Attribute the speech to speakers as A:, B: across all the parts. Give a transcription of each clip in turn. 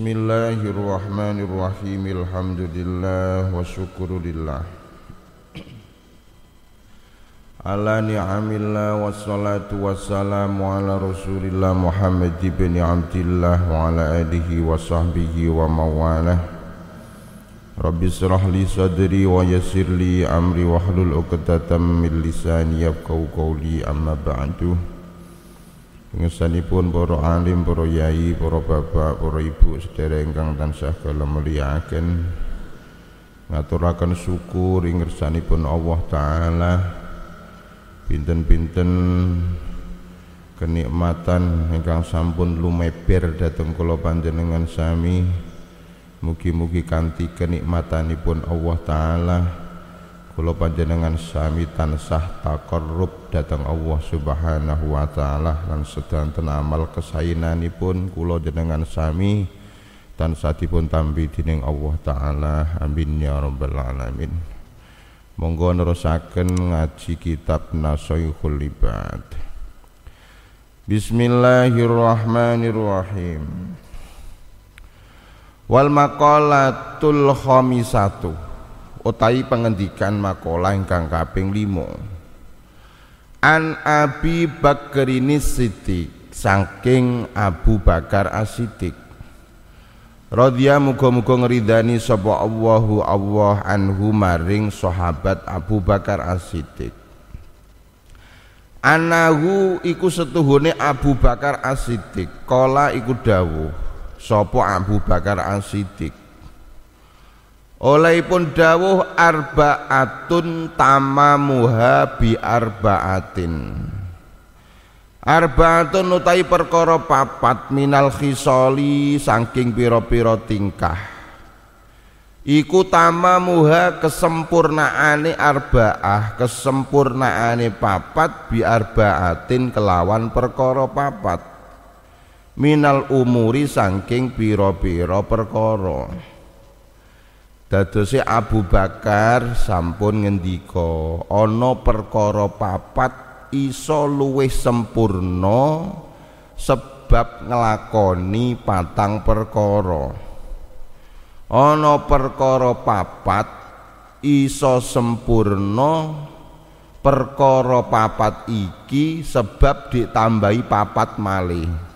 A: Bismillahirrahmanirrahim Alhamdulillah wa syukurulillah Ala ni'amillah wa salatu wassalamu ala rasulillah Muhammad ibn Abdillah wa ala alihi wa sahbihi wa mawalah Rabbi sirah li sadri wa yasir li amri wa hlul uqtatan min lisani yafqaw qawli amma ba'duh Ngesanipun para alim, para yai, para bapak, para ibu sedherek ingkang tansah kala mulyakaken. Ngaturaken syukur ing ngersanipun Allah taala. Pinten-pinten kenikmatan ingkang sampun lumeber dhateng kula panjenengan sami. Mugi-mugi kanthi kenikmatanipun Allah taala kula panjenengan sami tansah takarrub dhateng Allah Subhanahu wa taala lan sedanten amal kesainanipun kula jenengan sami tansah dipun tampi dening Allah taala amin ya rabbal alamin monggo nerusaken ngaji kitab Nasaihul Ibad Bismillahirrahmanirrahim Wal maqalatul khamisatu Otai pengendikan makola ingkang kaping limo. An Abi Bakrini sidik saking Abu Bakar asidik siddiq muga-muga ngeridani sapa Allahu Allah anhu maring sahabat Abu Bakar As-Siddiq Anahu iku setuhune Abu Bakar As-Siddiq kala iku dawuh sapa Abu Bakar As-Siddiq Olaipun dawuh arbaatun tamamuha bi arbaatin. Arbaatun utai perkara papat minal khisoli saking pira-pira tingkah. Iku tamamuha kesempurnaane arbaah, kesempurnaane papat bi arbaatin kelawan perkara papat. Minal umuri saking pira-pira perkara. Dadose Abu Bakar sampun ngendiko. Ono perkara papat iso luwih sempurna sebab ngelakoni patang perkara. Ono perkara papat iso sempurna perkara papat iki sebab ditambahi papat malih.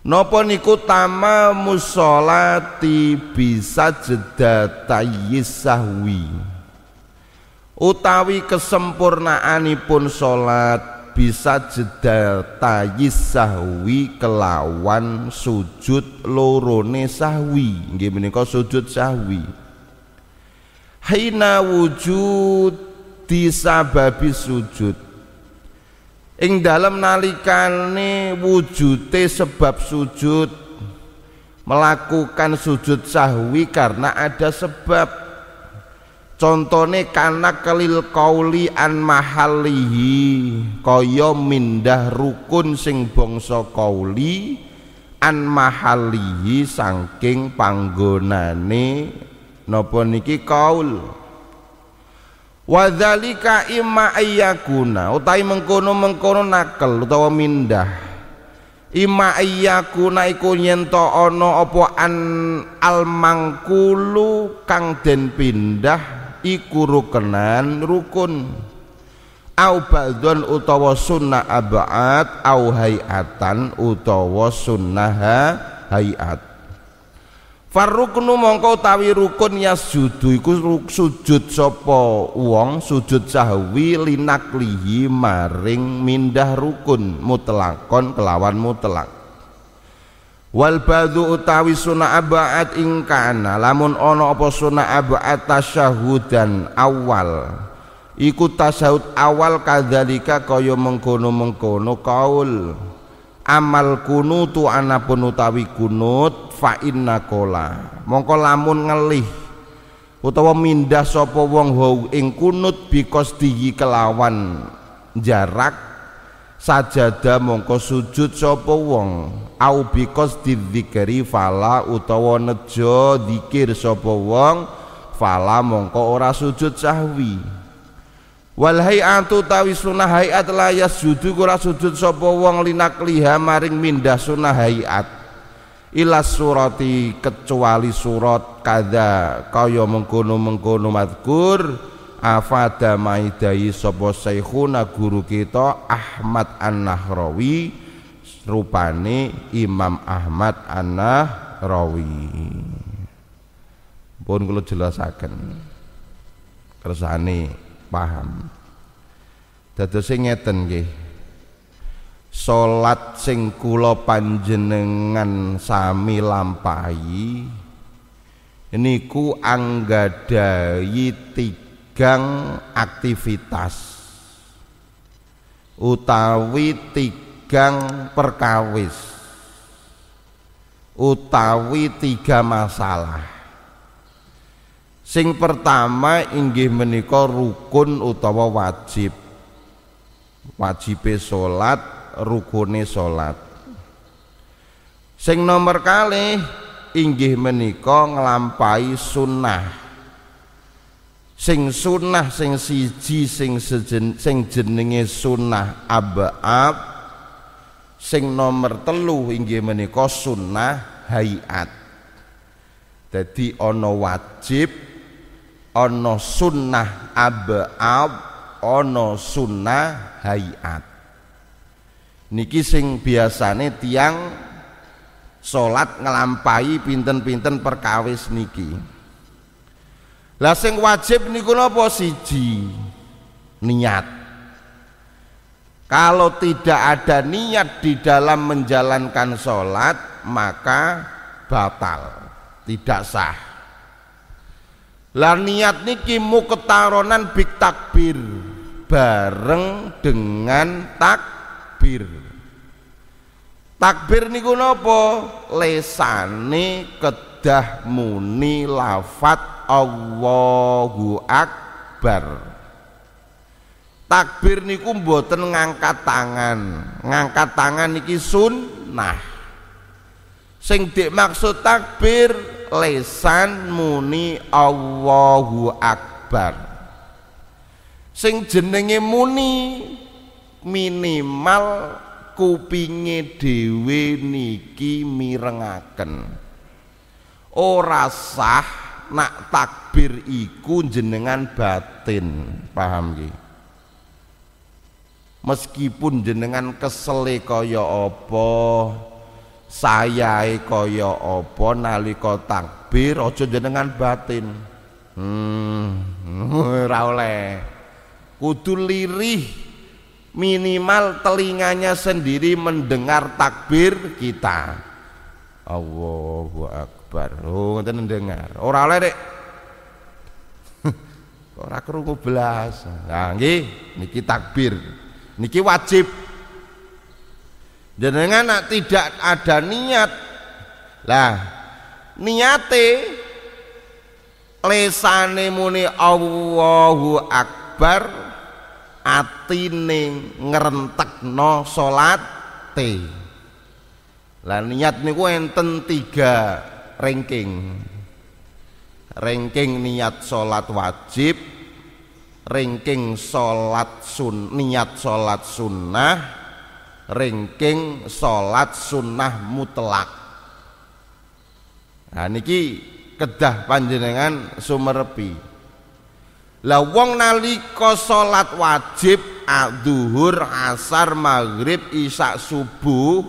A: Napa niku tama musolati bisa jeda tayis Utawi kesempurnaanipun salat bisa jeda tayis kelawan sujud lorone sahwi Nggih menika sujud sahwi Hina wujud disababi sujud ing dalam nalikane wujute sebab sujud melakukan sujud sahwi karena ada sebab contohnya karena kelil kauli an mahalihi kaya mindah rukun sing bongsok kauli an mahalihi sangking panggonane nopo niki kaul wadzalika imma ayyakuna utawi mengkono-mengkono nakal utawa mindah imma ayyakuna iku yen to ana apa an almangkulu kang den pindah iku rukenan rukun au ba'dun utawa sunnah abad au hayatan utawa sunnah hayat Farruknu mongko utawi rukun yasjudu iku sujud sapa wong sujud sahwi linaklihi maring mindah rukun mutlakon kelawan mutlak Wal badu utawi sunah abaat ing kana lamun ana apa sunah abaat tasyahudan awal iku tasyahud awal kadzalika kaya mengkono-mengkono kaul amal kunutu anapun utawi kunut fa inna kola mongko lamun ngelih utawa mindah sapa wong ing kunut bikos diyi kelawan jarak sajada mongko sujud sapa wong au bikos didzikri fala utawa nejo dikir sapa wong fala mongko ora sujud sahwi wal hayatu tawi sunnah hayat layas yasjudu kura sujud sapa wong linakliha maring mindah sunah hayat ilas surati kecuali surat kada kaya mengkono-mengkono madkur afada maidai sapa syekhuna guru kita Ahmad An-Nahrawi rupane Imam Ahmad An-Nahrawi pun kula jelasaken kersane paham dadose ngeten nggih salat sing kula panjenengan sami lampahi niku anggadahi tigang aktivitas utawi tigang perkawis utawi tiga masalah Sing pertama inggih menika rukun utawa wajib. Wajibe salat, rukune salat. Sing nomor kali inggih menika nglampahi sunnah. sing sunnah sing siji sing sejen, sing jenenge sunnah abab sing nomor telu inggih menika sunnah hayat dadi ono wajib Ono sunnah abab ono sunnah hayat niki sing biasane tiang salat ngelampahi pinten-pinten perkawis niki lah sing wajib niku napa siji niat kalau tidak ada niat di dalam menjalankan sholat maka batal tidak sah lah niat niki muketaronan bik takbir bareng dengan takbir. Takbir niku nopo Lesane kedah muni lafat Allahu Akbar. Takbir niku mboten ngangkat tangan. Ngangkat tangan niki sunnah. Sing dimaksud takbir lesan muni Allahu Akbar sing jenenge muni minimal kupinge dhewe niki mirengaken ora sah nak takbir iku jenengan batin paham ki meskipun jenengan kesele kaya apa sayahe kaya apa nalika bir ojo jenengan batin hmm ora oleh kudu lirih minimal telinganya sendiri mendengar takbir kita Allahu akbar oh ngoten mendengar ora oleh Dek ora krungu belas nah nggih niki takbir niki wajib jenengan nak tidak ada niat lah niate lesane muni Allahu akbar atine solat t lah niat niku enten tiga ranking ranking niat solat wajib ranking solat sun niat solat sunnah ringking salat sunnah mutlak nah niki kedah panjenengan sumerepi lah wong nalika salat wajib aduhur asar maghrib isak subuh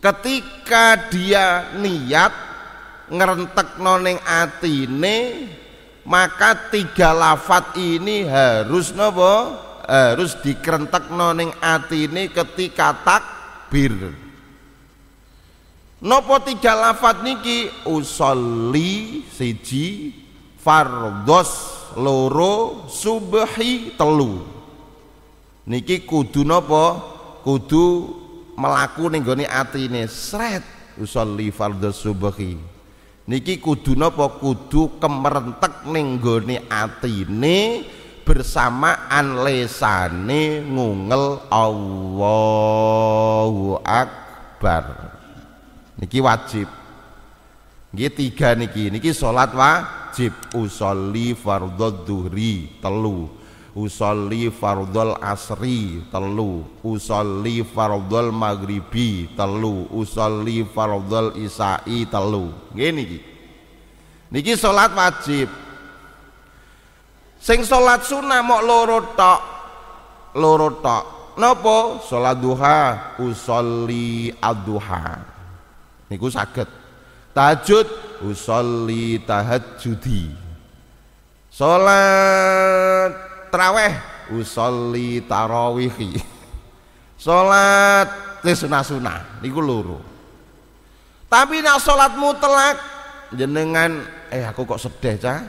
A: ketika dia niat ngerentek noning atine maka tiga lafat ini harus nopo harus dikerentek noning ini ketika takbir nopo tiga lafat niki usolli siji fardos loro subhi telu niki kudu nopo kudu melaku ning gone atine sret usolli fardos subhi niki kudu nopo kudu kemerentek ning gone atine bersamaan lesane ngungel Allahu Akbar niki wajib niki tiga niki niki solat wajib usolli fardhu duhri telu usolli fardhol asri telu usolli fardhol maghribi telu usolli fardhol isai telu niki niki solat wajib sing salat sunnah mok loro tok loro tok napa salat duha usolli adduha niku saged tahajud usolli tahajudi salat traweh usolli tarawihi salat sunah-sunah niku loro tapi nak salat mutlak jenengan eh aku kok sedih cah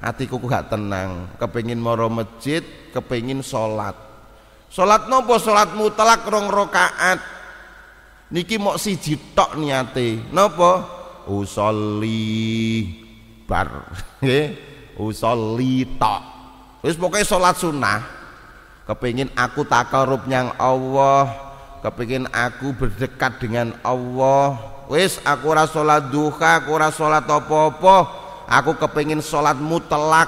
A: hatiku gak tenang kepingin moro masjid kepingin sholat. Sholat nopo sholat mutlak rong rokaat. niki mau si jitok niate nopo usolli bar nggih usolli tok wis pokoke sholat sunnah kepengin aku takarub yang Allah kepingin aku berdekat dengan Allah wis aku ras sholat duha aku ora salat apa-apa aku kepingin sholat mutlak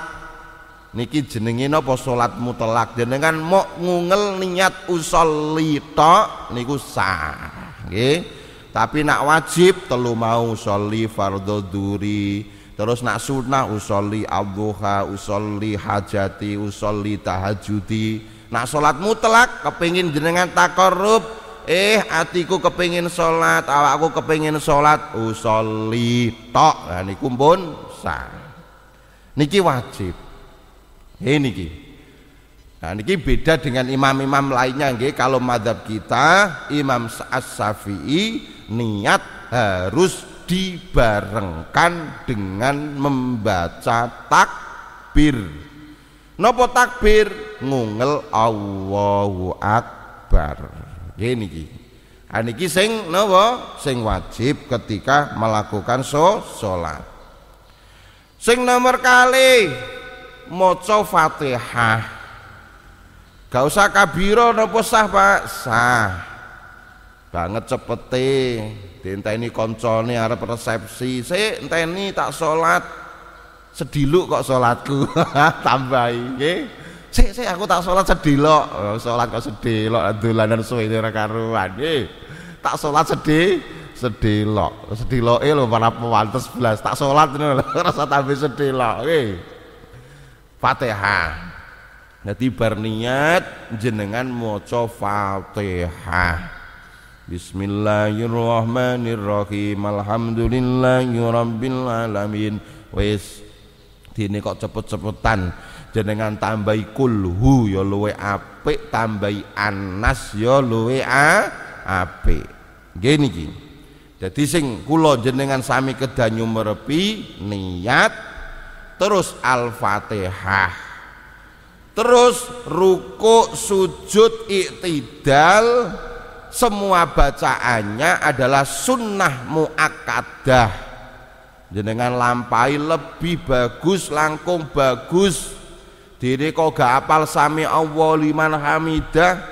A: niki jenenge napa sholat mutlak jenengan mok ngungel niat usolli to niku sah okay. tapi nak wajib telu mau usolli fardhu duri terus nak sunah usolli abduha usolli hajati usolli tahajudi nak sholat mutlak kepingin jenengan takorup eh atiku kepingin sholat, awakku kepingin sholat. usolli tok nah niku pun sah niki wajib Ini niki nah niki beda dengan imam-imam lainnya nge. kalau madhab kita imam saat syafii niat harus dibarengkan dengan membaca takbir nopo takbir ngungel Allahu akbar nggih niki Aniki sing nopo sing wajib ketika melakukan so salat sing nomor kali maca Fatihah gak usah kabiro nopo sah Pak sah banget ini dienteni koncone arep resepsi sik ini tak sholat, sediluk kok salatku tambahi nggih sik sik aku tak salat sedelok oh, salat kok sedelok dolanan suwe ora karuan eh tak sholat sedih sedih Sedih sedeloke eh, lho para pewantes belas tak salat ngono rasa tambah sedelok eh Fatihah Nanti berniat jenengan maca Fatihah Bismillahirrahmanirrahim. Alhamdulillahirabbil alamin. Wis dene kok cepet-cepetan jenengan tambahi kulhu ya luwe apik tambahi anas ya luwe a apik nggih niki dadi sing kula jenengan sami kedanyu merepi niat terus al-fatihah terus ruku sujud iktidal semua bacaannya adalah sunnah muakkadah jenengan lampai lebih bagus langkung bagus Dini kau gak apal sami Allah liman hamidah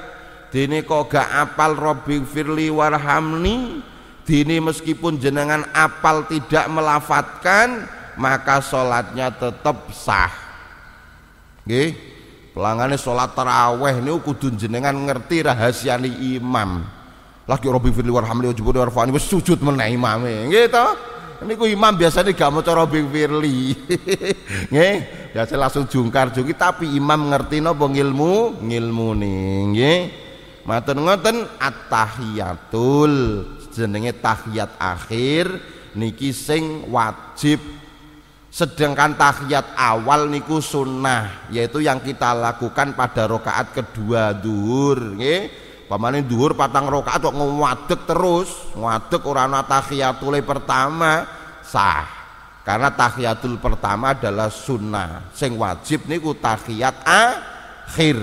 A: dini kau gak apal robi firli warhamni dini meskipun jenengan apal tidak melafatkan maka sholatnya tetap sah Oke pelangannya sholat taraweh ini kudu jenengan ngerti rahasia rahasiani imam lagi robi firli warhamni wajibun warfani sujud menaimami Gitu gitu. Ini ku imam biasanya gak mau coro Bing firli nih biasa langsung jungkar jungki tapi imam ngerti napa ngilmu ngilmu nih, matur ngoten atahiyatul, jenenge tahiyat akhir niki sing wajib sedangkan tahiyat awal niku sunnah yaitu yang kita lakukan pada rokaat kedua duhur nih pamane duhur patang rakaat kok ngwadeg terus ngwadeg ora ana tahiyatul pertama sah karena tahiyatul pertama adalah sunnah sing wajib niku tahiyat akhir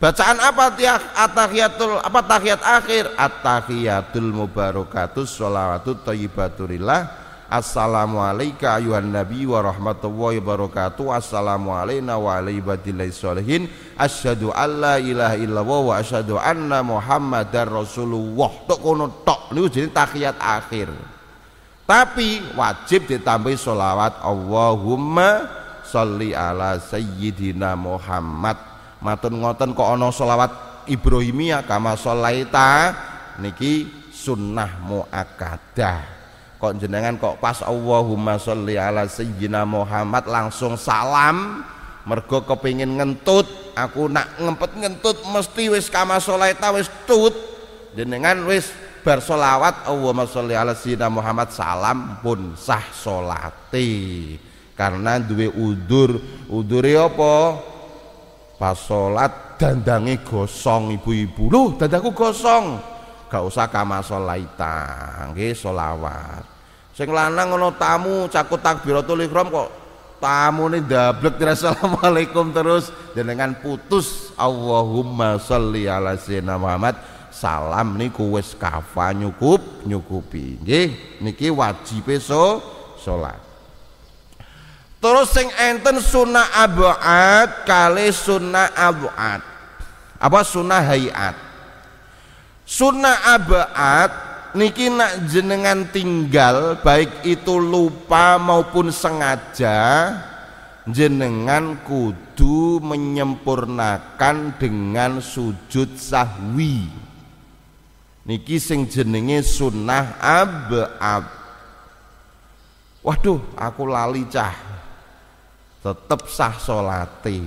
A: bacaan apa tiak atahiyatul apa tahiyat akhir atahiyatul mubarakatus sholawatut thayyibaturilla Assalamualaikum ayuhan nabi wa rahmatullahi wabarakatuh. Assalamu alayna wa alaibadillahi sholihin. Asyhadu alla ilaha illallah wa asyadu anna Muhammadar Rasulullah. Tok kono tok ini jadi tahiyat akhir. Tapi wajib ditambahi sholawat Allahumma sholli ala sayyidina Muhammad. Matun ngoten kok ono sholawat Ibrahimiyah kama sholaita niki sunnah mu'akadah kok jenengan kok pas Allahumma sholli ala sayyidina Muhammad langsung salam mergo kepingin ngentut aku nak ngempet ngentut mesti wis kama sholaita wis tut jenengan wis bersolawat Allahumma sholli ala sayyidina Muhammad salam pun sah sholati karena duwe udur udur udure apa pas sholat dandangi gosong ibu-ibu loh dadaku gosong gak usah kama sholaita nge sholawat sing lanang ngono tamu cakut takbiratul ihram kok tamu ini dablek terus assalamualaikum terus dan dengan putus Allahumma salli ala sayyidina Muhammad salam niku wis kafa nyukup nyukupi nggih niki wajib so salat terus sing enten sunnah abuat kali sunnah abuat apa sunnah hayat sunnah abuat niki nak jenengan tinggal baik itu lupa maupun sengaja jenengan kudu menyempurnakan dengan sujud sahwi niki sing jenenge sunnah ab waduh aku lali cah tetep sah solati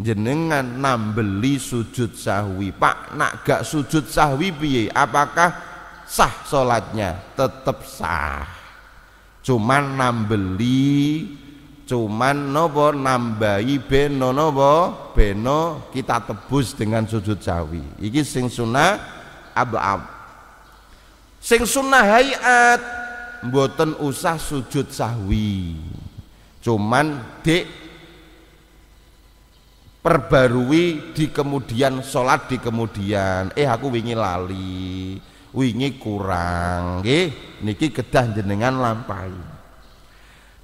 A: jenengan nambeli sujud sahwi pak nak gak sujud sahwi piye apakah sah sholatnya tetap sah cuman nambeli cuman nopo nambahi beno nopo beno kita tebus dengan sujud sawi iki sing sunnah ab sing sunnah hayat mboten usah sujud sawi cuman dek perbarui di kemudian sholat di kemudian eh aku wingi lali wingi kurang nggih niki kedah jenengan lampai.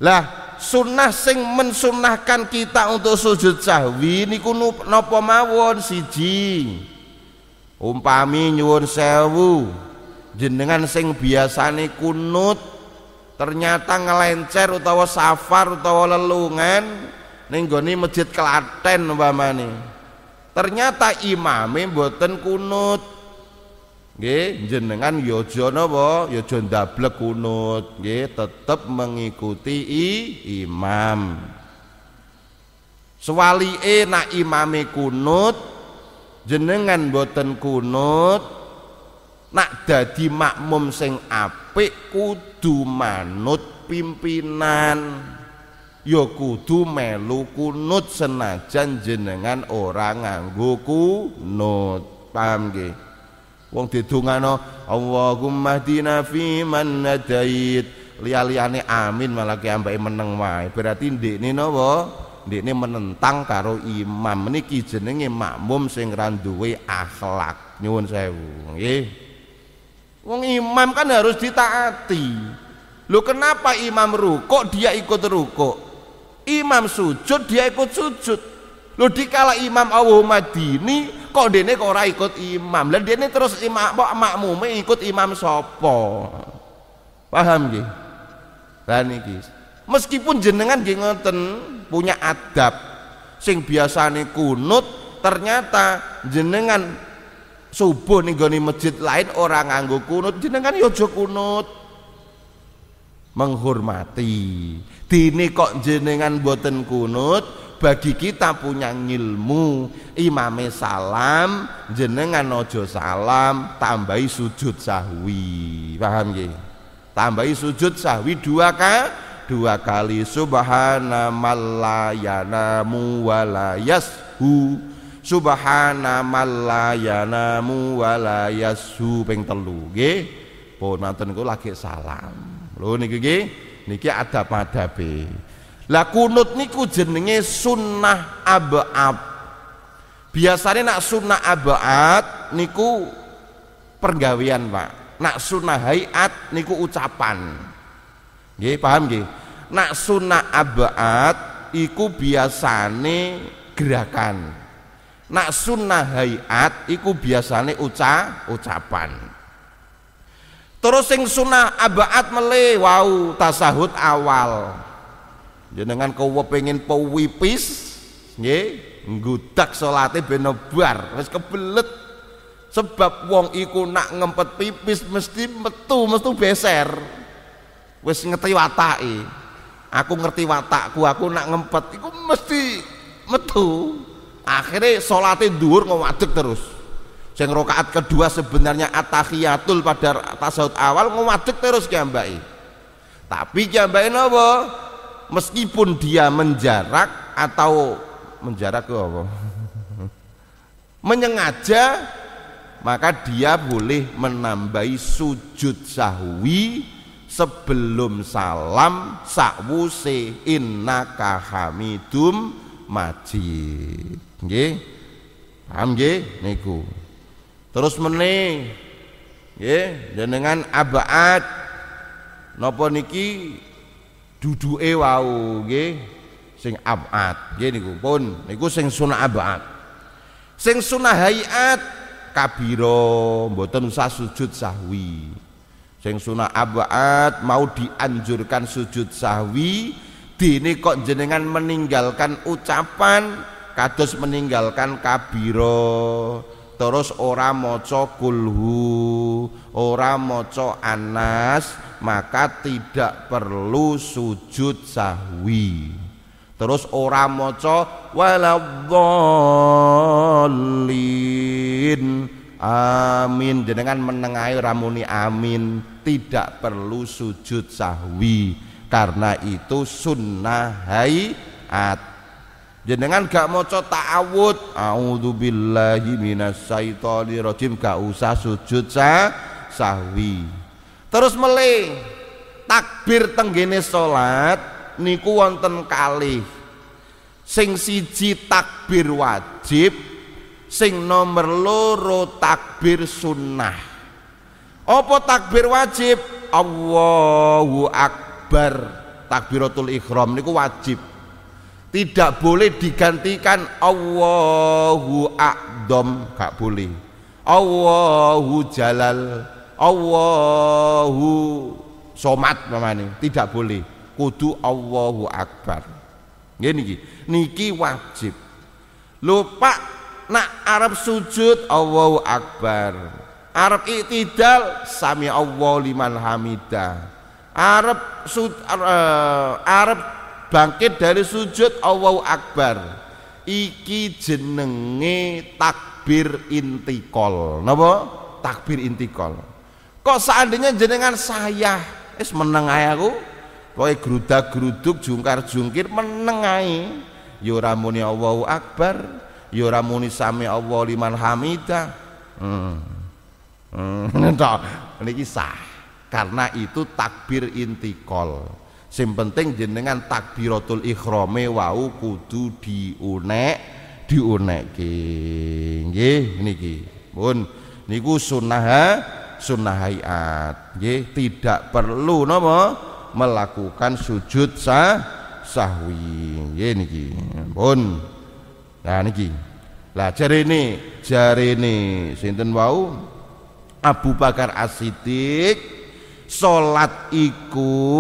A: lah sunnah sing mensunahkan kita untuk sujud sahwi niku napa mawon siji umpami nyuwun sewu jenengan sing biasane kunut ternyata ngelencer utawa safar utawa lelungan ning gone kelaten Klaten umpamane ternyata imame mboten kunut Nggih, jenengan ya aja napa, ya aja ndablek kunut, nggih, tetep mengikuti i, imam. Suwalike nak imame kunut, jenengan boten kunut, nak dadi makmum sing apik kudu manut pimpinan. Ya kudu melu kunut senajan jenengan ora nganggo kunut. Paham nggih? wong didongano Allahumma hdina fi man hadait liya amin malah ki ambake meneng wae berarti ndekne napa ndekne menentang karo imam niki jenenge makmum sing ra duwe akhlak nyuwun sewu nggih wong imam kan harus ditaati Lu kenapa imam rukuk dia ikut rukuk imam sujud dia ikut sujud Lho dikala imam Awu Madini kok dene kok ora ikut imam. Lah dene terus imam kok makmume ikut imam sapa? Paham nggih? Lah niki. Meskipun jenengan nggih ngoten punya adab sing biasane kunut ternyata jenengan subuh ning gone masjid lain ora nganggo kunut jenengan ya aja kunut menghormati dene kok jenengan boten kunut bagi kita punya ilmu imame salam jenengan ojo salam tambahi sujud sahwi paham ya tambahi sujud sahwi dua kali dua kali subhanamallayanamu walayashu subhanamallayanamu walayashu ping telu nggih pun manten niku lagi salam lho niki nggih niki adab-adabe lah kunut niku jenenge sunnah abad. Biasanya nak sunnah abaat niku pergawian Pak. Nak sunnah hayat niku ucapan. Gih paham gih. Nak sunnah abad iku biasane gerakan. Nak sunnah hayat iku biasane uca ucapan. Terus sing sunnah abad mele wau tasahud awal jenengan kepengin pewipis nggih nggudak salate ben bar wis kebelet sebab wong iku nak ngempet pipis mesti metu mesti beser wis ngerti watake aku ngerti watakku aku nak ngempet iku mesti metu akhirnya salate dhuwur ngowadeg terus Yang rokaat kedua sebenarnya atahiyatul pada tasawuf awal ngowadeg terus ki tapi ki ambake meskipun dia menjarak atau menjarak ke apa? Menyengaja maka dia boleh menambahi sujud sahwi sebelum salam sakwuse innaka hamidum majid nggih paham nggih niku terus meneh nggih dengan abaat nopo niki duduke wau nggih sing abad nggih niku pun niku sing sunah abad sing sunah hayat kabiro mboten usah sujud sahwi sing sunah abad mau dianjurkan sujud sahwi dene kok jenengan meninggalkan ucapan kados meninggalkan kabiro terus ora maca kulhu ora maca anas maka tidak perlu sujud sahwi terus ora maca waladzallin amin jenengan menengahi ramuni amin tidak perlu sujud sahwi karena itu sunnah hayat jenengan gak maca ta'awud a'udzubillahi minasyaitonirrajim gak usah sujud sah sahwi terus meleh takbir tenggene salat niku wonten kalih sing siji takbir wajib sing nomor loro takbir sunnah opo takbir wajib Allahu akbar takbiratul ikhram niku wajib tidak boleh digantikan Allahu akdom gak boleh Allahu jalal Allahu somat mamane tidak boleh kudu Allahu akbar nggih niki niki wajib lupa nak Arab sujud Allahu akbar Arab itidal sami Allah liman hamida Arab sud, eh, Arab bangkit dari sujud Allahu akbar iki jenenge takbir intikol napa takbir intikol kok seandainya jenengan saya es menengai aku pokoknya gerudak geruduk jungkar jungkir menengai yuramuni ya Allahu Akbar yuramuni ya sami Allah liman hamida hmm. hmm. ini kisah. karena itu takbir intikol sing penting jenengan takbiratul ikhrame wau kudu diunek diunekke nggih niki pun niku sunnah sunnah hayat nggih tidak perlu napa melakukan sujud sah sahwi nggih niki pun nah niki lah jari ini, jari ini, sinten wau Abu Bakar As-Siddiq salat iku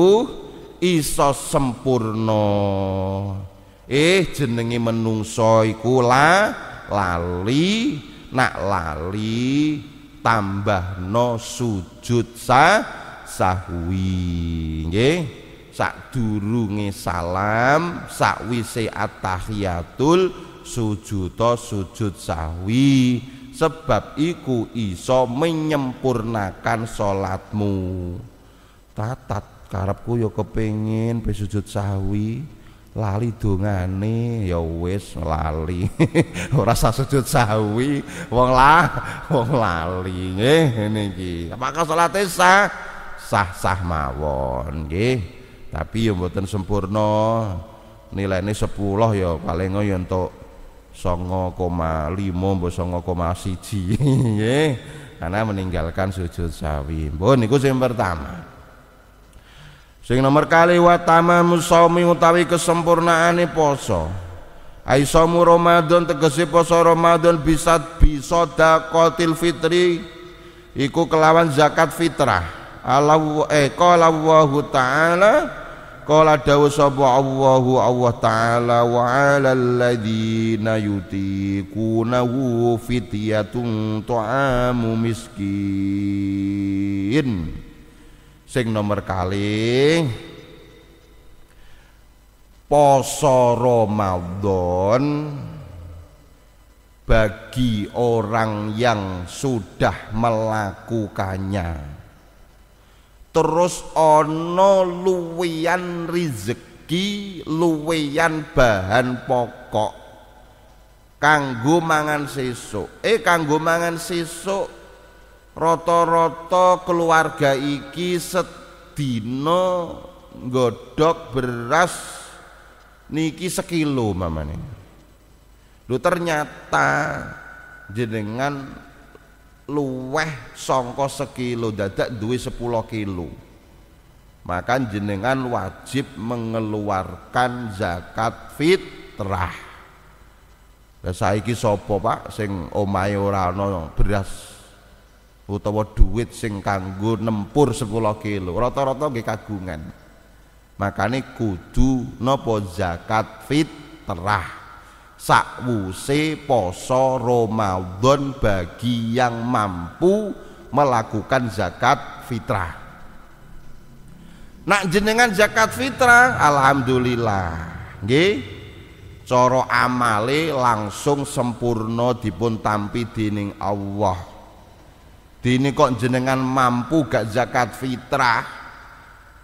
A: iso sempurna eh jenenge menungso iku lali nak lali tambah no sujud sa sahwi nggih sadurunge salam sakwise atahiyatul tahiyatul sujuda sujud sahwi sebab iku iso menyempurnakan salatmu tatat karepku yo ya kepengin sujud sahwi lali dongane ya wis lali ora sah sujud sawi wong lah wong lali nggih ngene iki apakah salat sah sah mawon nggih tapi yo mboten sempurna nilainya 10 ya paling yo entuk 9,5 mbok 9,1 nggih karena meninggalkan sujud sawi mbon niku sing pertama Sing nomor kali wa tamamu shaumi utawi kesempurnaane poso. Aisyamu Ramadan tegese poso Ramadan bisa bisa kotil fitri iku kelawan zakat fitrah. Allah eh qala Allah taala Qala dawu sapa Allahu Allah taala wa 'alal ladzina yutiqunahu fityatun ta'amu miskin sing nomor kali poso Ramadan bagi orang yang sudah melakukannya terus ono luwian rezeki luwian bahan pokok kanggo mangan sesuk eh kanggo mangan sesuk Roto-roto keluarga iki sedino godok beras niki sekilo mamane. Lu ternyata jenengan luweh songko sekilo dadak duwe 10 kilo. Maka jenengan wajib mengeluarkan zakat fitrah. Lah saiki sapa Pak sing omahe ora beras utawa duit sing kanggo nempur 10 kilo rata-rata nggih kagungan makane kudu napa zakat fitrah sakwuse poso Ramadan bagi yang mampu melakukan zakat fitrah nak jenengan zakat fitrah alhamdulillah nggih cara amale langsung sempurna dipun tampi dening Allah Dini kok jenengan mampu gak zakat fitrah.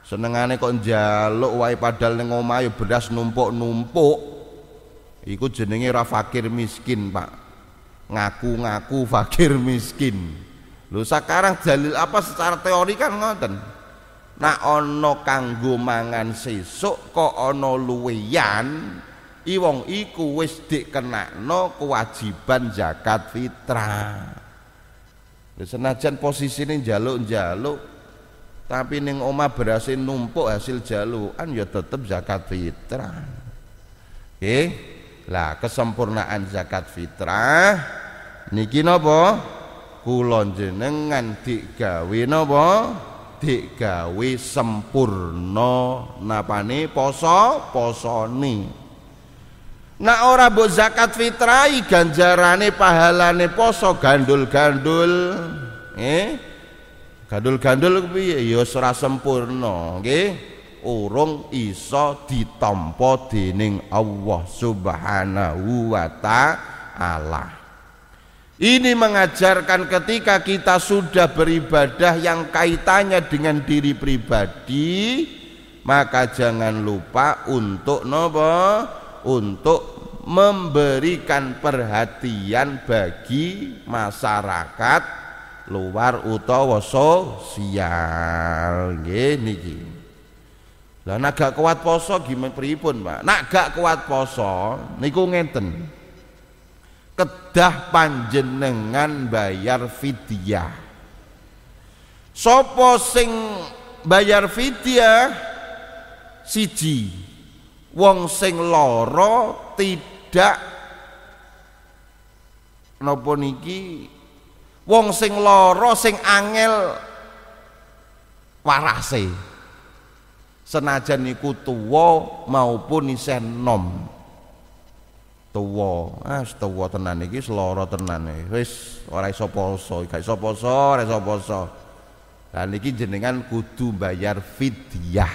A: Senengane kok jaluk wae padahal ning omah ya beras numpuk-numpuk. Iku jenenge ra fakir miskin, Pak. Ngaku-ngaku fakir miskin. Lho sekarang dalil apa secara teori kan ngoten. Nak ana kanggo mangan sesuk kok ana luweyan, iwong iku wis dikenakno kewajiban zakat fitrah senajan posisi ini jaluk-jaluk tapi neng oma berhasil numpuk hasil jalukan ya tetap zakat fitrah oke lah kesempurnaan zakat fitrah niki napa kulon jenengan digawe napa digawe sempurna napani poso nih Nak ora mbok zakat fitrai ganjarane pahalane poso gandul-gandul. Eh? Gandul-gandul piye? Ya ora sempurna, nggih. Urung iso ditampa dening Allah Subhanahu wa taala. Ini mengajarkan ketika kita sudah beribadah yang kaitannya dengan diri pribadi, maka jangan lupa untuk nopo untuk memberikan perhatian bagi masyarakat luar utawa sosial nggih gini lah nak gak kuat poso gimana pripun pak nak gak kuat poso niku ngenten kedah panjenengan bayar fidyah sopo sing bayar fidyah siji wong sing loro tidak nopo niki wong sing loro sing angel warase senajan niku tuwa maupun isih nom tuwa ah tuwa tenan iki lara tenan e. wis ora iso poso gak iso poso ora iso poso lan iki jenengan kudu bayar fidyah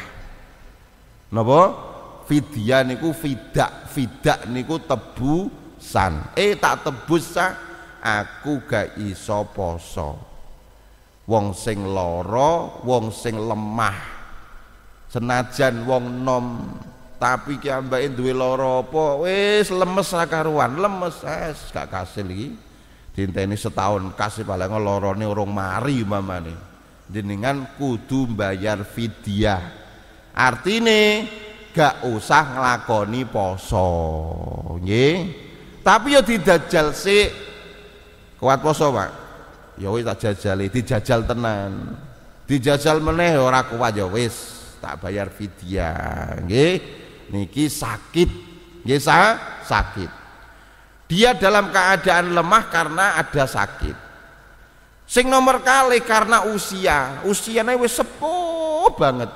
A: napa Fidya niku fidak, fidak niku tebusan. Eh tak tebus sah, aku gak iso poso. Wong sing loro, wong sing lemah. Senajan wong nom tapi ki ambake duwe lara apa wis lemes ra karuan lemes es gak kasil iki dinteni setahun kasih paling lorone urung mari mamane jenengan kudu bayar fidyah artine gak usah ngelakoni poso Ye. tapi yo ya dijajal si kuat poso Pak ya wis tak jajali dijajal tenan dijajal meneh ya ora kuat ya wis tak bayar vidya nggih niki sakit nggih sa sakit dia dalam keadaan lemah karena ada sakit sing nomor kali karena usia usianya wis sepuh banget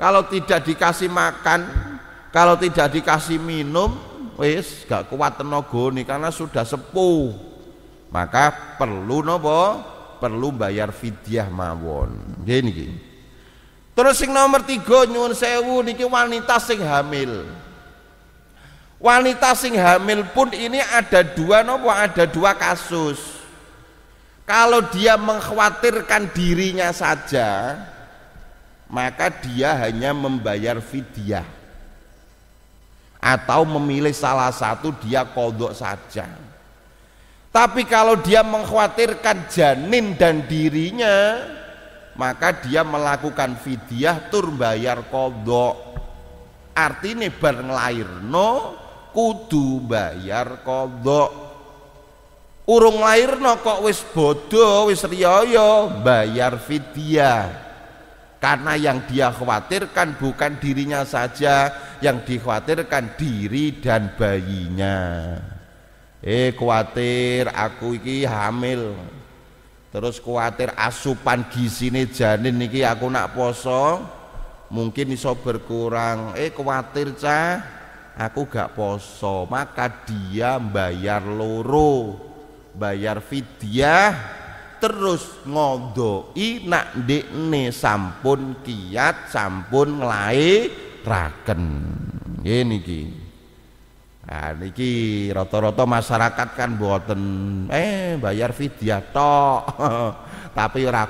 A: kalau tidak dikasih makan kalau tidak dikasih minum wis gak kuat nih karena sudah sepuh maka perlu nopo perlu bayar fidyah mawon Gini-gini. terus sing nomor tiga nyuwun sewu niki wanita sing hamil wanita sing hamil pun ini ada dua nopo ada dua kasus kalau dia mengkhawatirkan dirinya saja maka dia hanya membayar fidyah atau memilih salah satu dia kodok saja tapi kalau dia mengkhawatirkan janin dan dirinya maka dia melakukan fidyah tur bayar kodok artinya berlahir no kudu bayar kodok urung lairno kok wis bodoh wis riyoyo bayar fidyah karena yang dia khawatirkan bukan dirinya saja, yang dikhawatirkan diri dan bayinya. Eh khawatir aku iki hamil. Terus khawatir asupan gisine janin iki aku nak poso mungkin iso berkurang. Eh khawatir cah aku gak poso, maka dia bayar loro, bayar fidyah terus ngodoi nak dikne sampun kiat sampun raken ini ki Nah, niki roto-roto masyarakat kan buatan eh bayar vidya tok tapi ora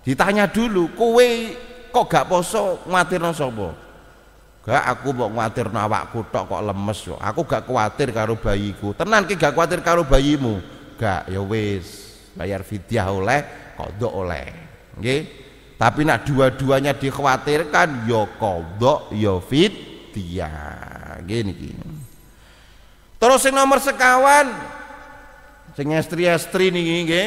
A: ditanya dulu kowe kok gak poso no sapa gak aku mau no awakku tok kok lemes yo aku gak khawatir karo bayiku tenang ki gak khawatir karo bayimu gak ya wis bayar fidyah oleh kodok oleh oke? tapi nak dua-duanya dikhawatirkan ya kodok ya fidyah gini gini terus yang nomor sekawan sing estri-estri nih, gini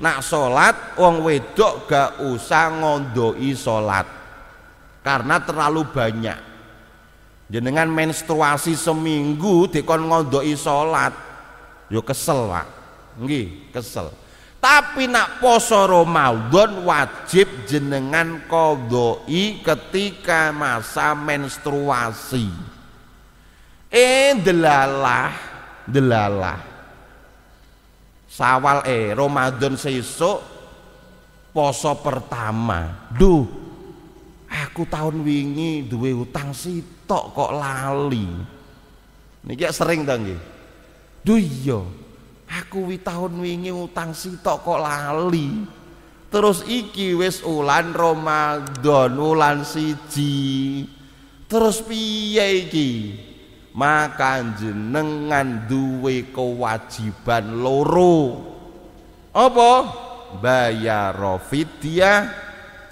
A: nak sholat wong wedok gak usah ngondoi sholat karena terlalu banyak jenengan menstruasi seminggu dikon ngondoi sholat yo kesel Pak nggih kesel tapi nak poso Ramadan wajib jenengan kodoi ketika masa menstruasi. Eh delalah, delalah. Sawal eh Ramadan sesuk poso pertama. Duh, aku tahun wingi duwe utang sitok kok lali. Niki sering ta nggih. Duh iya aku wi tahun wingi utang sitok kok lali terus iki wis ulan Ramadan ulan siji terus piye iki maka jenengan duwe kewajiban loro apa bayar fidyah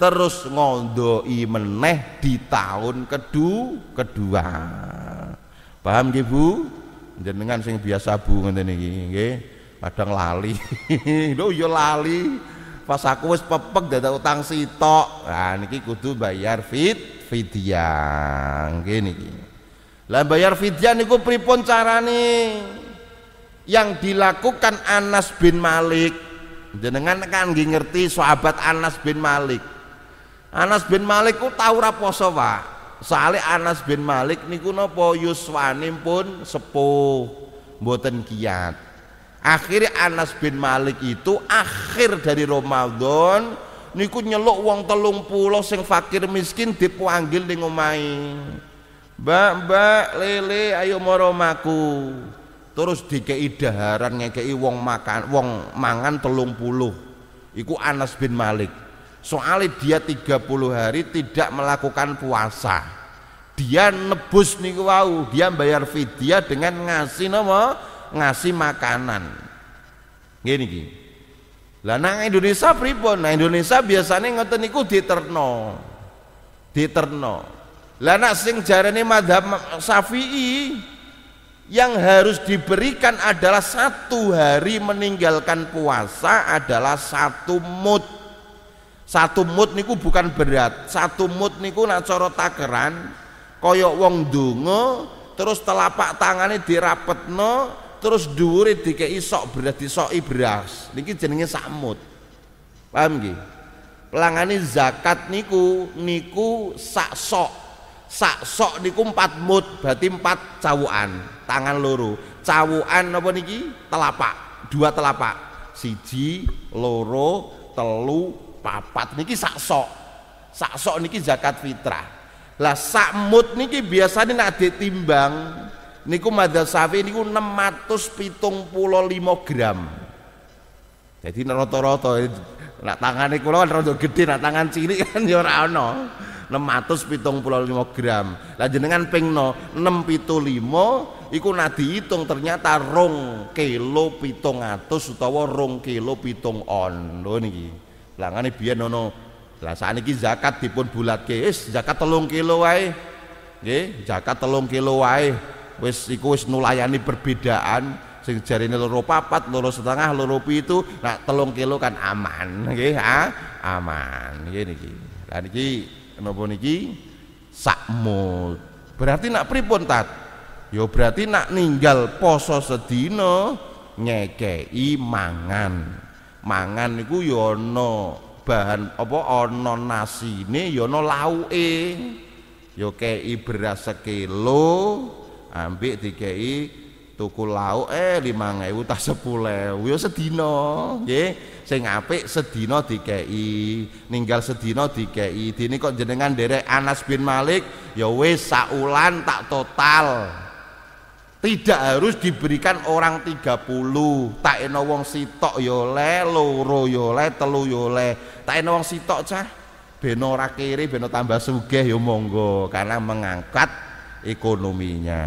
A: terus ngondoi meneh di tahun kedua kedua paham ibu jenengan sing biasa bu ngene iki nggih padang lali lho ya lali pas aku wis pepek dadi utang sitok nah niki kudu bayar fit fidyan nggih niki lah bayar fidyan niku pripun carane yang dilakukan Anas bin Malik jenengan kan nggih ngerti sahabat Anas bin Malik Anas bin Malik ku tau ora poso Pak soalnya Anas bin Malik niku napa yuswanim pun sepuh mboten kiat. Akhirnya Anas bin Malik itu akhir dari Ramadan niku nyeluk wong telung pulau sing fakir miskin dipanggil ning omahe. Mbak, mbak, lele, ayo moromaku. Terus dikei daharan ngekei wong makan, wong mangan telung puluh. Iku Anas bin Malik. Soalnya dia 30 hari tidak melakukan puasa dia nebus niku wau dia bayar fidyah dengan ngasih nama ngasih makanan gini gini lah nang Indonesia pripun nang Indonesia biasanya ngoten niku diterno diterno lah nak sing jarane madhab Syafi'i yang harus diberikan adalah satu hari meninggalkan puasa adalah satu mut satu mut niku bukan berat satu mut niku nak coro takeran kaya wong donga terus telapak tangane dirapetno terus dhuwure dikeki sok beras disoki beras niki jenenge samut paham nggih pelangane zakat niku niku sak sok sak sok niku empat mut berarti empat cawuan tangan loro cawuan apa niki telapak dua telapak siji loro telu papat niki sak sok sak sok niki zakat fitrah lah sakmut niki biasanya nak ditimbang niku madzhab Syafi'i niku 675 gram. Jadi rata-rata nak tangane kula kan rada gedhe nak tangan cilik kan ya ora ana. 675 gram. Lah jenengan pingno 675 iku nak diitung ternyata rong kilo pitung atus utawa rong kilo pitung on lho niki. Lah ngene biyen nono lah saniki zakat dipun bulatke, wis zakat telung kilo wae. Nggih, zakat telung kilo wae. Wis iku wis nulayani perbedaan sing jarine loro papat, loro setengah, loro pitu, nah telung kilo kan aman, nggih, ha? aman. Nggih niki. Lah niki napa niki sakmut. Berarti nak pripun tat? Ya berarti nak ninggal poso sedina nyekei mangan. Mangan niku ya bahan apa ana nasine ya ana lauke ya kei beras sekilo ambek dikei tuku lauk eh 5000 tak 10000 ya sedina nggih sing apik sedina dikei ninggal sedina dikei ini kok jenengan derek Anas bin Malik ya wis saulan tak total tidak harus diberikan orang 30 tak enowong orang sitok yole le loro yo le telu yo le tak enowong orang sitok cah beno rakiri beno tambah sugeh ya monggo karena mengangkat ekonominya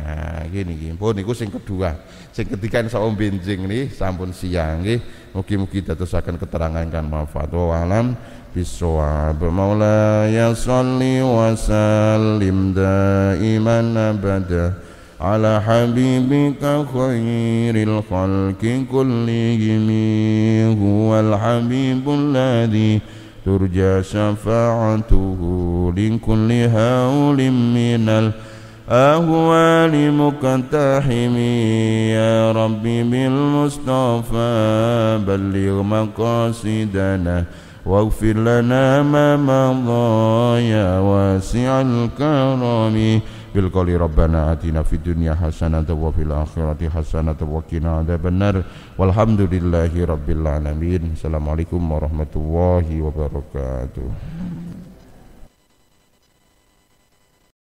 A: gini gini pun itu sing kedua sing ketiga ini Allah benjing nih sampun siang mungkin mungkin datu akan keterangan kan manfaat wawalam alam bisawab ya salli wa sallim daiman abadah على حبيبك خير الخلق كلهم هو الحبيب الذي ترجى شفاعته لكل هول من الأهوال مقتحم يا ربي بالمصطفى بلغ مقاصدنا واغفر لنا ما مضى يا واسع الكرم bil qali rabbana atina fid dunya hasanatan wa fil akhirati hasanatan wa qina adzabannar walhamdulillahi rabbil alamin assalamualaikum warahmatullahi wabarakatuh